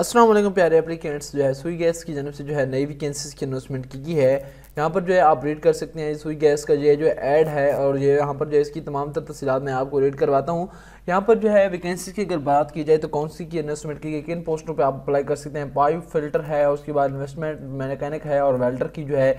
असलम प्यारे एप्लीकेंट्स जो है सुई गैस की जानब से जो है नई वैकेंसीज की अनाउंसमेंट की गई है यहाँ पर जो है आप रीड कर सकते हैं सुई गैस का ये जो ऐड है और ये यहाँ पर जो है इसकी तमाम तर तफसीत मैं आपको रीड करवाता हूँ यहाँ पर जो है वैकेंसीज की अगर बात की जाए तो कौन सी की इन्वेस्टमेंट की गई किन पोस्टों पर आप अप्लाई कर सकते हैं पाइप फिल्टर है उसके बाद इन्वेस्टमेंट मैकेनिक है और वेल्टर की जो है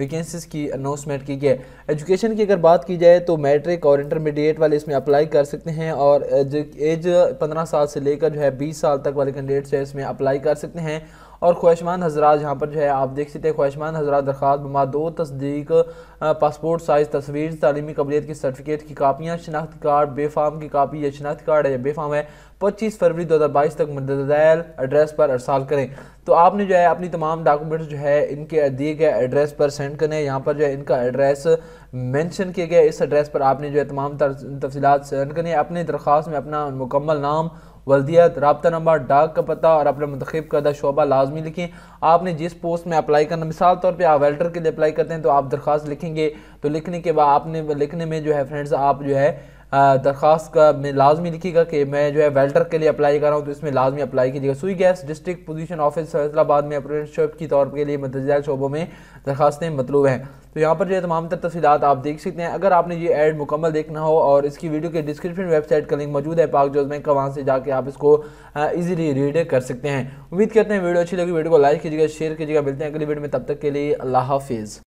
वैकेंसीज की अनाउंसमेंट की गई है एजुकेशन की अगर बात की जाए तो मैट्रिक और इंटरमीडिएट वाले इसमें अप्लाई कर सकते हैं और एज पंद्रह साल से लेकर जो है बीस साल तक वाले कैंडिडेट्स हैं इसमें अप्लाई कर सकते हैं और ख्वाहिशमान हजरात यहाँ पर जो है आप देख सकते हैं ख्वाहिशमान हजरा दरख्वास्त बमा दो तस्दीक पासपोर्ट साइज़ तस्वीर तलीमी कबलीत की सर्टिफिकेट की कापियाँ शनाख्त कार्ड बेफाम की कापी या शनाख्त कार्ड है या बेफाम है पच्चीस फरवरी दो हज़ार बाईस तक मुतल एड्रेस पर अरसाल करें तो आपने जो है अपनी तमाम डॉक्यूमेंट्स जो है इनके दिए गए एड्रेस पर सेंड करने हैं यहाँ पर जो है इनका एड्रेस मेंशन किया गया इस एड्रेस पर आपने जो है तमाम तफसीत सेंड करनी है अपनी दरख्वास्त में अपना मुकम्मल नाम वल्दियत रबता नंबर डाक का पता और अपने मंतखब करदा शोबा लाजमी लिखें आपने जिस पोस्ट में अप्लाई करना मिसाल तौर पर आप वेल्टर के लिए अप्लाई करते हैं तो आप दरख्वास्त लिखेंगे तो लिखने के बाद आपने लिखने में जो है फ्रेंड्स आप जो है दरख्वास्त का में लाजमी लिखेगा कि मैं जो है वेल्टर के लिए अप्लाई कर रहा हूँ तो इसमें लाजमी अप्लाई कीजिएगा Sui gas district position office Faisalabad में अप्रेंटशिप की तौर के लिए मतजा शोबों में दरखास्तें मतलूब हैं तो यहाँ पर जो है तमाम तर तफसीत आप देख सकते हैं अगर आपने ये एड मुकम्मल देखना हो और इसकी वीडियो के डिस्क्रिप्शन वेबसाइट का लिंक मौजूद है पाक जो में का वहाँ से जाकर आप इसको ईजिली रीड कर सकते हैं उम्मीद करते हैं वीडियो अच्छी लगी वीडियो को लाइक कीजिएगा शेयर कीजिएगा मिलते हैं अगली वीडियो में तब तक के लिए अल्लाह हाफिज़